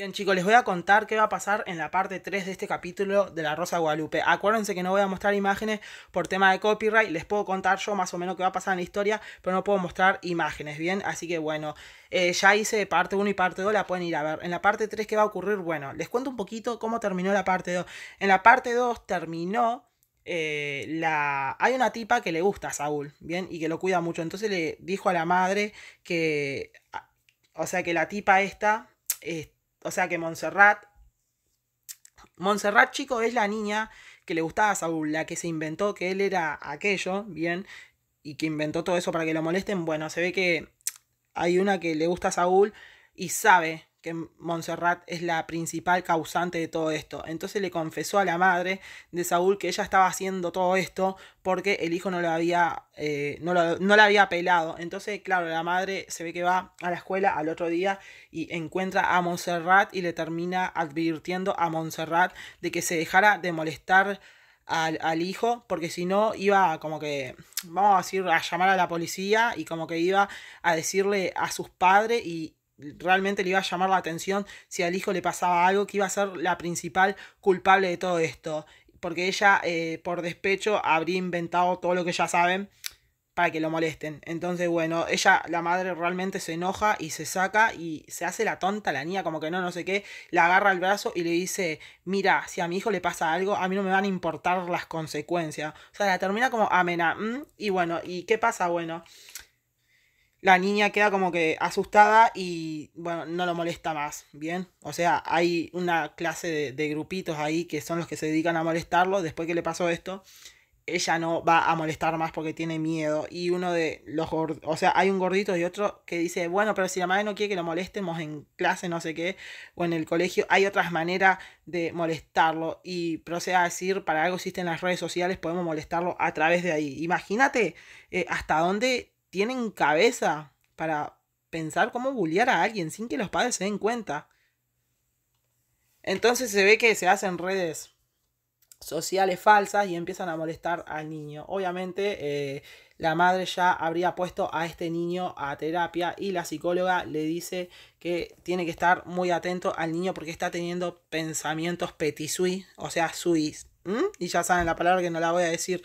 Bien chicos, les voy a contar qué va a pasar en la parte 3 de este capítulo de La Rosa Guadalupe. Acuérdense que no voy a mostrar imágenes por tema de copyright, les puedo contar yo más o menos qué va a pasar en la historia, pero no puedo mostrar imágenes, ¿bien? Así que bueno, eh, ya hice parte 1 y parte 2, la pueden ir a ver. En la parte 3, ¿qué va a ocurrir? Bueno, les cuento un poquito cómo terminó la parte 2. En la parte 2 terminó eh, la... hay una tipa que le gusta a Saúl, ¿bien? Y que lo cuida mucho. Entonces le dijo a la madre que... O sea, que la tipa esta... Eh, o sea que Montserrat. Montserrat, chico, es la niña que le gustaba a Saúl, la que se inventó que él era aquello, bien, y que inventó todo eso para que lo molesten. Bueno, se ve que hay una que le gusta a Saúl y sabe que Montserrat es la principal causante de todo esto. Entonces le confesó a la madre de Saúl que ella estaba haciendo todo esto porque el hijo no lo había, eh, no, la había pelado. Entonces, claro, la madre se ve que va a la escuela al otro día y encuentra a Montserrat y le termina advirtiendo a Montserrat de que se dejara de molestar al, al, hijo, porque si no iba como que, vamos a decir, a llamar a la policía y como que iba a decirle a sus padres y realmente le iba a llamar la atención si al hijo le pasaba algo, que iba a ser la principal culpable de todo esto. Porque ella, eh, por despecho, habría inventado todo lo que ya saben para que lo molesten. Entonces, bueno, ella, la madre realmente se enoja y se saca y se hace la tonta la niña, como que no, no sé qué, la agarra el brazo y le dice, mira, si a mi hijo le pasa algo, a mí no me van a importar las consecuencias. O sea, la termina como amena. Mm, y bueno, ¿y qué pasa? Bueno, la niña queda como que asustada y bueno, no lo molesta más, ¿bien? O sea, hay una clase de, grupitos ahí que son los que se dedican a molestarlo. Después que le pasó esto, ella no va a molestar más porque tiene miedo. Y uno de los gorditos... o sea, hay un gordito y otro que dice, bueno, pero si la madre no quiere que lo molestemos en clase, no sé qué, o en el colegio, hay otras maneras de molestarlo. Y procede a decir, para algo existen las redes sociales, podemos molestarlo a través de ahí. Imagínate eh, hasta dónde tienen cabeza para pensar cómo bullear a alguien sin que los padres se den cuenta. Entonces se ve que se hacen redes sociales falsas y empiezan a molestar al niño. Obviamente eh, la madre ya habría puesto a este niño a terapia y la psicóloga le dice que tiene que estar muy atento al niño porque está teniendo pensamientos petisui, o sea, suis. Y ya saben la palabra que no la voy a decir.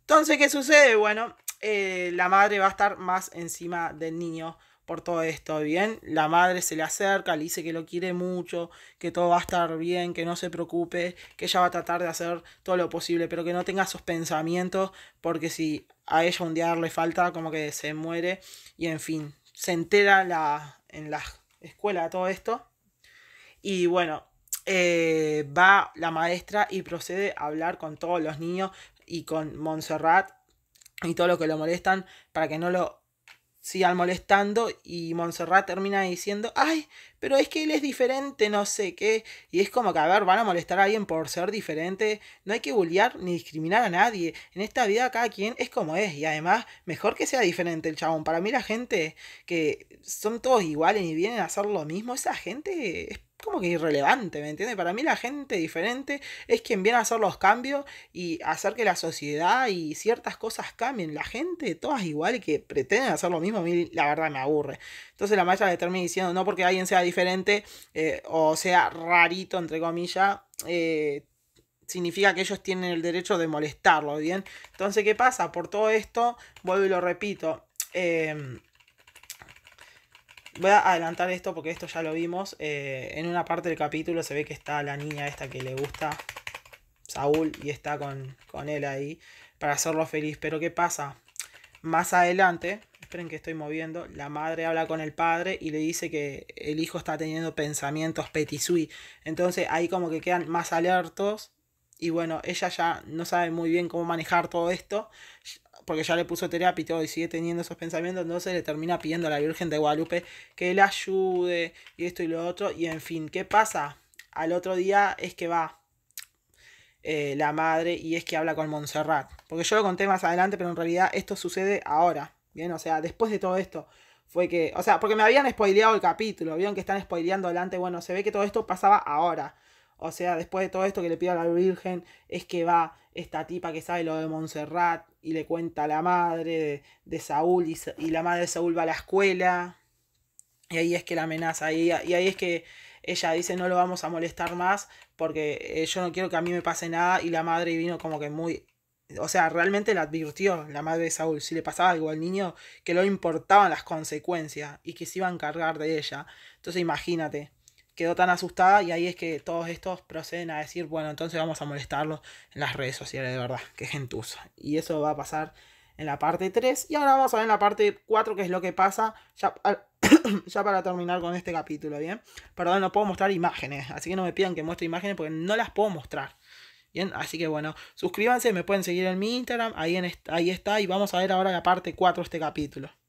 Entonces, ¿qué sucede? Bueno, eh, la madre va a estar más encima del niño por todo esto, ¿bien? La madre se le acerca, le dice que lo quiere mucho, que todo va a estar bien, que no se preocupe, que ella va a tratar de hacer todo lo posible, pero que no tenga sus pensamientos, porque si a ella un día le falta, como que se muere, y en fin, se entera la, en la escuela todo esto, y bueno, eh, va la maestra y procede a hablar con todos los niños y con Montserrat y todo lo que lo molestan para que no lo sigan molestando y Montserrat termina diciendo, ay, pero es que él es diferente, no sé qué, y es como que, a ver, van a molestar a alguien por ser diferente, no hay que bullear ni discriminar a nadie, en esta vida cada quien es como es, y además, mejor que sea diferente el chabón, para mí la gente que son todos iguales y vienen a hacer lo mismo, esa gente es como que irrelevante, ¿me entiendes? Para mí la gente diferente es quien viene a hacer los cambios y hacer que la sociedad y ciertas cosas cambien. La gente, todas igual y que pretenden hacer lo mismo, a mí la verdad me aburre. Entonces la maestra de termina diciendo, no porque alguien sea diferente eh, o sea rarito, entre comillas, eh, significa que ellos tienen el derecho de molestarlo, ¿bien? Entonces, ¿qué pasa? Por todo esto, vuelvo y lo repito, eh, Voy a adelantar esto porque esto ya lo vimos. Eh, en una parte del capítulo se ve que está la niña esta que le gusta Saúl y está con, con él ahí para hacerlo feliz. Pero ¿qué pasa? Más adelante, esperen que estoy moviendo, la madre habla con el padre y le dice que el hijo está teniendo pensamientos petisui. Entonces ahí como que quedan más alertos y bueno, ella ya no sabe muy bien cómo manejar todo esto porque ya le puso terapia y todo, y sigue teniendo esos pensamientos, entonces le termina pidiendo a la Virgen de Guadalupe que le ayude, y esto y lo otro, y en fin, ¿qué pasa? Al otro día es que va eh, la madre y es que habla con Montserrat, porque yo lo conté más adelante, pero en realidad esto sucede ahora, ¿bien? O sea, después de todo esto, fue que, o sea, porque me habían spoileado el capítulo, vieron que están spoileando adelante, bueno, se ve que todo esto pasaba ahora. O sea, después de todo esto que le pide a la Virgen, es que va esta tipa que sabe lo de Montserrat y le cuenta a la madre de, Saúl y, la madre de Saúl va a la escuela. Y ahí es que la amenaza, y, ahí es que ella dice no lo vamos a molestar más porque eh, yo no quiero que a mí me pase nada y la madre vino como que muy o sea, realmente la advirtió la madre de Saúl, si le pasaba algo al niño, que no importaban las consecuencias y que se iban a encargar de ella. Entonces imagínate quedó tan asustada y ahí es que todos estos proceden a decir, bueno, entonces vamos a molestarlo en las redes sociales de verdad, que gentuza. Y eso va a pasar en la parte 3 y ahora vamos a ver en la parte 4 que es lo que pasa ya, para terminar con este capítulo, ¿bien? Perdón, no puedo mostrar imágenes, así que no me pidan que muestre imágenes porque no las puedo mostrar. Bien, así que bueno, suscríbanse, me pueden seguir en mi Instagram, ahí, en ahí está y vamos a ver ahora la parte 4 de este capítulo.